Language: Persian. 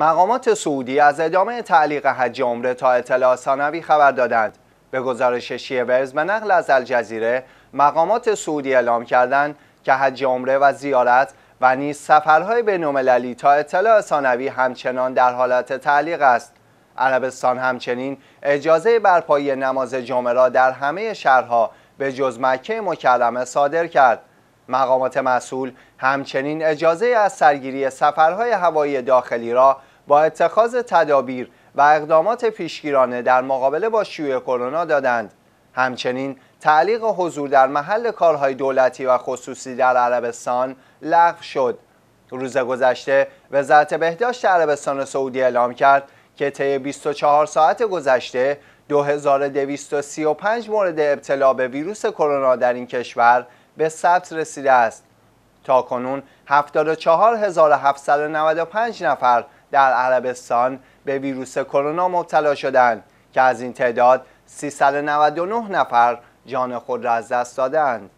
مقامات سعودی از ادامه تعلیق حج عمره تا اطلاع ثانوی خبر دادند به گزارش شیورز و نقل از الجزیره مقامات سعودی اعلام کردند که حج عمره و زیارت و نیز سفرهای بینالمللی تا اطلاع ثانوی همچنان در حالت تعلیق است عربستان همچنین اجازه برپایی نماز جمعه را در همه شهرها به جز مکه مکرمه صادر کرد مقامات مسئول همچنین اجازه از سرگیری سفرهای هوایی داخلی را با اتخاذ تدابیر و اقدامات پیشگیرانه در مقابله با شیوع کرونا دادند همچنین تعلیق حضور در محل کارهای دولتی و خصوصی در عربستان لغو شد روز گذشته وزارت بهداشت عربستان سعودی اعلام کرد که طی 24 ساعت گذشته 2235 مورد ابتلا به ویروس کرونا در این کشور به ثبت رسیده است تا کنون 74795 نفر در عربستان به ویروس کرونا مبتلا شدند که از این تعداد 399 نفر جان خود را از دست دادند.